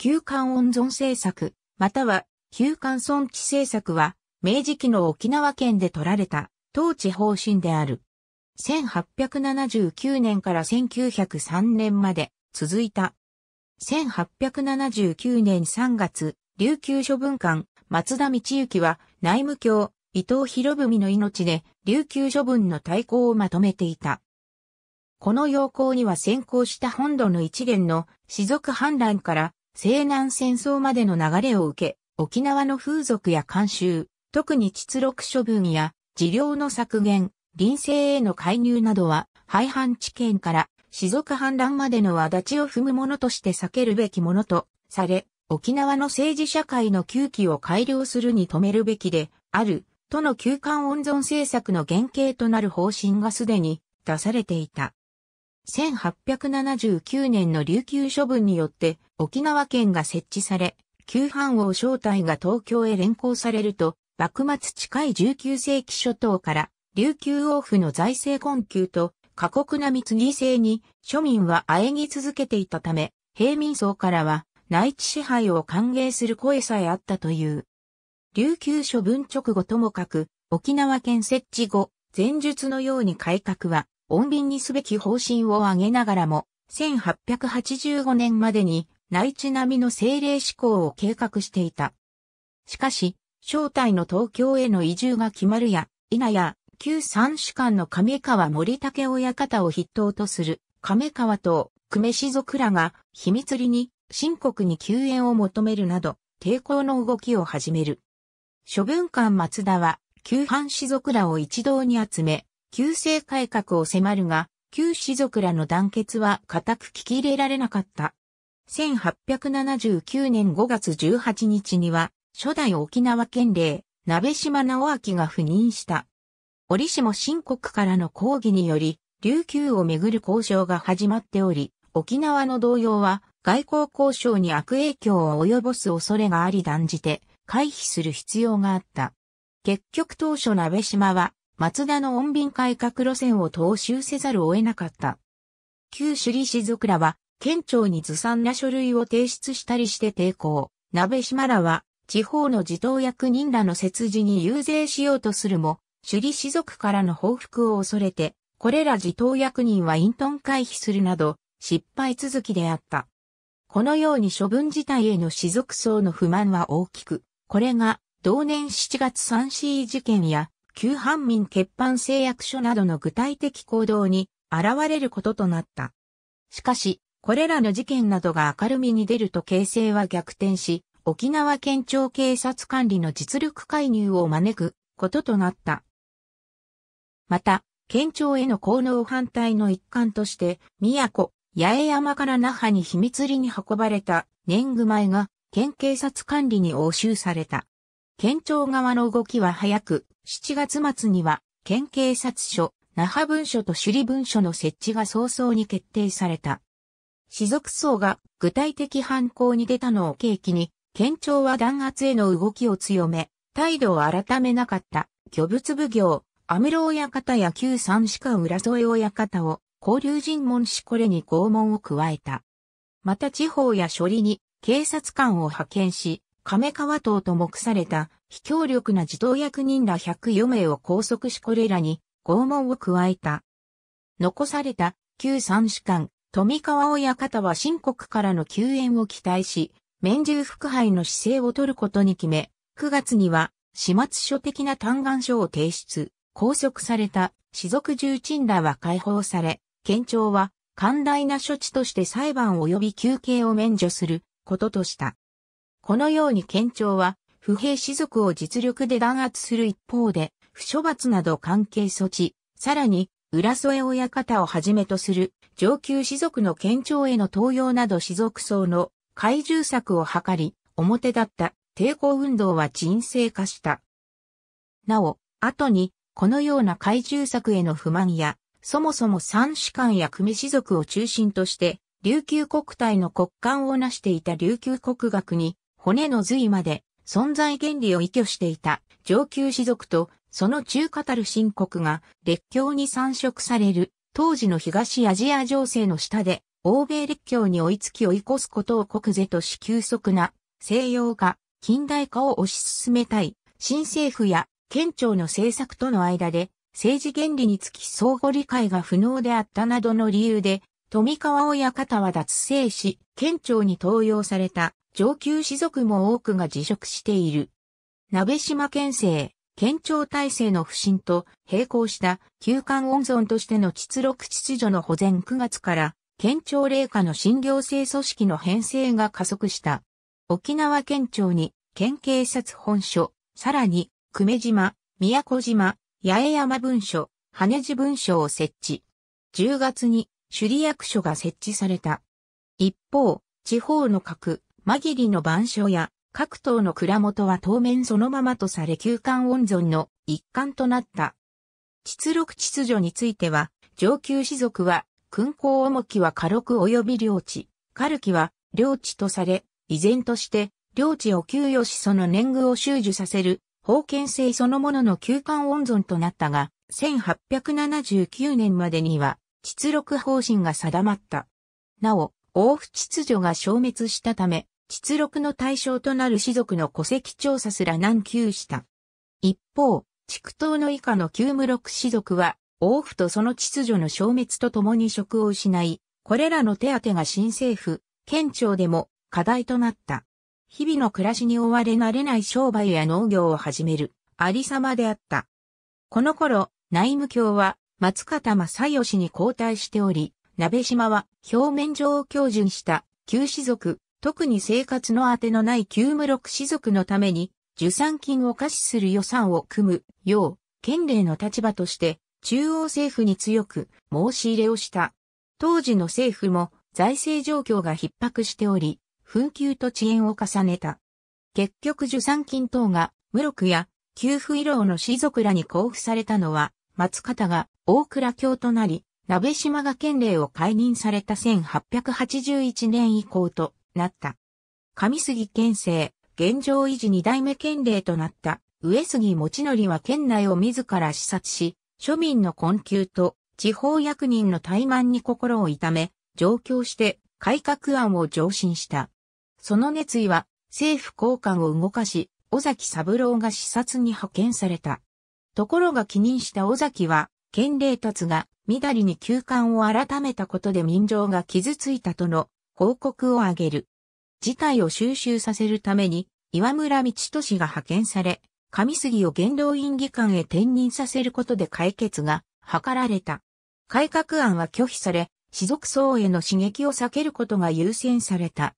旧館温存政策、または旧館損地政策は、明治期の沖縄県で取られた統治方針である。1879年から1903年まで続いた。1879年3月、琉球諸文館、松田道行は内務卿、伊藤博文の命で琉球諸文の対抗をまとめていた。この要項には先行した本土の一元の士族反乱から西南戦争までの流れを受け、沖縄の風俗や慣習、特に秩録処分や、治療の削減、臨政への介入などは、廃藩置県から、士族反乱までの足を踏むものとして避けるべきものと、され、沖縄の政治社会の窮気を改良するに止めるべきで、ある、との休館温存政策の原型となる方針がすでに出されていた。1879年の琉球処分によって沖縄県が設置され、旧藩王正体が東京へ連行されると、幕末近い19世紀初頭から琉球王府の財政困窮と過酷な密議制に庶民は喘ぎ続けていたため、平民層からは内地支配を歓迎する声さえあったという。琉球処分直後ともかく、沖縄県設置後、前述のように改革は穏便にすべき方針を挙げながらも、1885年までに内地並みの政令施行を計画していた。しかし、正体の東京への移住が決まるや、稲や、旧三主官の亀川森竹親方を筆頭とする亀川と久米氏族らが秘密裏に深刻に救援を求めるなど抵抗の動きを始める。諸文官松田は旧藩士族らを一堂に集め、旧制改革を迫るが、旧士族らの団結は固く聞き入れられなかった。1879年5月18日には、初代沖縄県令、鍋島直明が赴任した。折しも新国からの抗議により、琉球をめぐる交渉が始まっており、沖縄の動揺は外交交渉に悪影響を及ぼす恐れがあり断じて回避する必要があった。結局当初鍋島は松田の穏便改革路線を踏襲せざるを得なかった。旧首里士族らは、県庁にずさんな書類を提出したりして抵抗。鍋島らは、地方の自党役人らの設置に遊説しようとするも、首里士族からの報復を恐れて、これら自党役人は隠遁回避するなど、失敗続きであった。このように処分自体への士族層の不満は大きく、これが同年7月 3C 事件や旧反民欠板、誓約書などの具体的行動に現れることとなった。しかし、これらの事件などが明るみに出ると形勢は逆転し、沖縄県庁警察管理の実力介入を招くこととなった。また、県庁への効能反対の一環として、宮古、八重山から那覇に秘密裏に運ばれた年貢米が県警察管理に押収された。県庁側の動きは早く、7月末には、県警察署、那覇文書と首里文書の設置が早々に決定された。士族層が具体的犯行に出たのを契機に、県庁は弾圧への動きを強め、態度を改めなかった、巨物奉行、安室親方や旧三司官浦添親方を、交流尋問しこれに拷問を加えた。また地方や処理に警察官を派遣し、亀川島と目された、非協力な児童役人ら104名を拘束しこれらに拷問を加えた。残された旧三士官、富川親方は新国からの救援を期待し、免獣腹配の姿勢を取ることに決め、9月には始末書的な嘆願書を提出、拘束された士族重鎮らは解放され、県庁は寛大な処置として裁判及び休憩を免除することとした。このように県庁は、不平士族を実力で弾圧する一方で、不処罰など関係措置、さらに、浦添親方をはじめとする上級士族の県庁への登用など士族層の懐柔策を図り、表立った抵抗運動は沈静化した。なお、後に、このような怪獣策への不満や、そもそも三士官や組士族を中心として、琉球国体の国官を成していた琉球国学に骨の髄まで存在原理を依拠していた上級士族とその中カタる新国が列強に参食される当時の東アジア情勢の下で欧米列強に追いつき追い越すことを国是とし急速な西洋化、近代化を推し進めたい新政府や県庁の政策との間で政治原理につき相互理解が不能であったなどの理由で富川親方は脱政し県庁に登用された上級士族も多くが辞職している。鍋島県政、県庁体制の不振と並行した休館温存としての秩録秩序の保全9月から県庁霊下の新行政組織の編成が加速した。沖縄県庁に県警察本署、さらに久米島、宮古島、八重山文書、羽地文書を設置。10月に首里役所が設置された。一方、地方の各マギりの番書や各党の蔵元は当面そのままとされ旧館温存の一環となった。秩録秩序については、上級士族は、勲功重きは家禄及び領地、ルキは領地とされ、依然として、領地を給与しその年貢を収受させる、封建制そのものの休館温存となったが、1879年までには、秩録方針が定まった。なお、王府秩序が消滅したため、実録の対象となる士族の戸籍調査すら難求した。一方、畜頭の以下の旧無六士族は、王府とその秩序の消滅とともに職を失い、これらの手当が新政府、県庁でも課題となった。日々の暮らしに追われ慣れない商売や農業を始める、ありさまであった。この頃、内務卿は松方正義に交代しており、鍋島は表面上を授にした旧士族、特に生活のあてのない旧無六士族のために、受産金を可視する予算を組む、よう、県令の立場として、中央政府に強く申し入れをした。当時の政府も財政状況が逼迫しており、紛糾と遅延を重ねた。結局受産金等が無六や給付慰労の士族らに交付されたのは、松方が大倉卿となり、鍋島が県令を解任された1881年以降となった。上杉県政、現状維持二代目県令となった上杉持則は県内を自ら視察し、庶民の困窮と地方役人の怠慢に心を痛め、上京して改革案を上申した。その熱意は政府高官を動かし、尾崎三郎が視察に派遣された。ところが起任した尾崎は、県令達が、みだりに休館を改めたことで民情が傷ついたとの報告を挙げる。事態を収集させるために、岩村道俊が派遣され、上杉を元老院議官へ転任させることで解決が図られた。改革案は拒否され、士族層への刺激を避けることが優先された。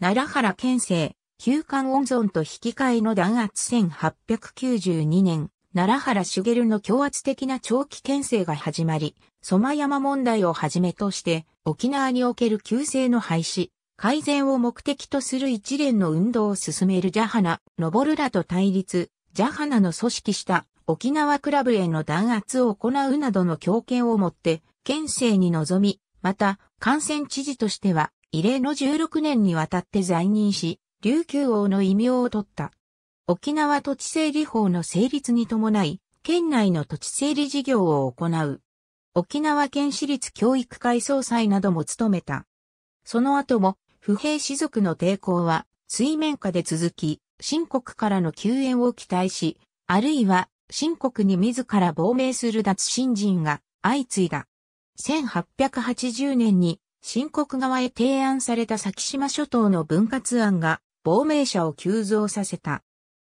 奈良原県政、旧館温存と引き換えの弾圧1892年、奈良原茂の強圧的な長期牽制が始まり、染山問題をはじめとして、沖縄における旧制の廃止、改善を目的とする一連の運動を進めるジャハナ・ノボルらと対立、ジャハナの組織した沖縄クラブへの弾圧を行うなどの強権をもって、県政に臨み、また、感染知事としては、異例の16年にわたって在任し、琉球王の異名を取った。沖縄土地整理法の成立に伴い、県内の土地整理事業を行う。沖縄県私立教育会総裁なども務めた。その後も、不平士族の抵抗は水面下で続き、新国からの救援を期待し、あるいは新国に自ら亡命する脱新人が相次いだ。1880年に新国側へ提案された先島諸島の分割案が亡命者を急増させた。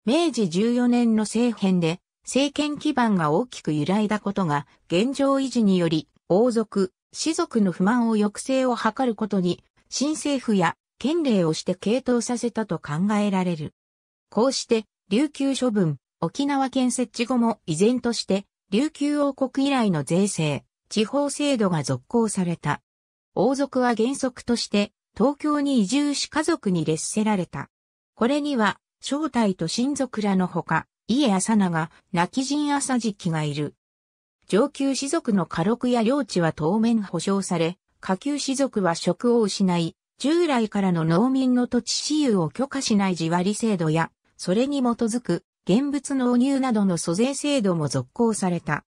明治14年の政変で政権基盤が大きく揺らいだことが現状維持により王族、士族の不満を抑制を図ることに新政府や県令をして傾倒させたと考えられる。こうして琉球処分、沖縄県設置後も依然として琉球王国以来の税制、地方制度が続行された。王族は原則として東京に移住し家族に列せられた。これには正体と親族らのほか、家浅長、泣き人浅期がいる。上級士族の家禄や領地は当面保障され、下級士族は職を失い、従来からの農民の土地私有を許可しない地割り制度や、それに基づく現物納入などの租税制度も続行された。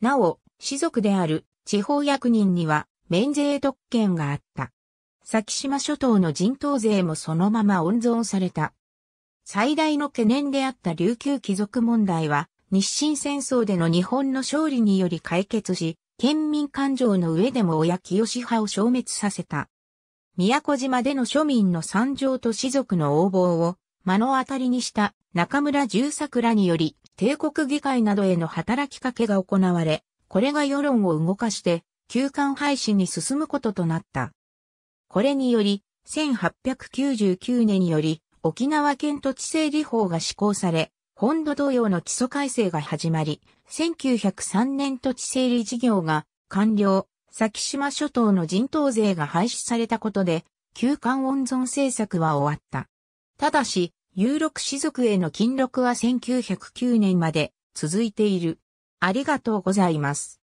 なお、士族である地方役人には免税特権があった。先島諸島の人頭税もそのまま温存された。最大の懸念であった琉球貴族問題は、日清戦争での日本の勝利により解決し、県民感情の上でも親清派を消滅させた。宮古島での庶民の参上と士族の横暴を目の当たりにした中村十桜により帝国議会などへの働きかけが行われ、これが世論を動かして休館廃止に進むこととなった。これにより、1899年により沖縄県土地整理法が施行され、本土同様の基礎改正が始まり、1903年土地整理事業が完了、先島諸島の人頭税が廃止されたことで、休館温存政策は終わった。ただし、有力士族への勤録は1909年まで続いている。ありがとうございます。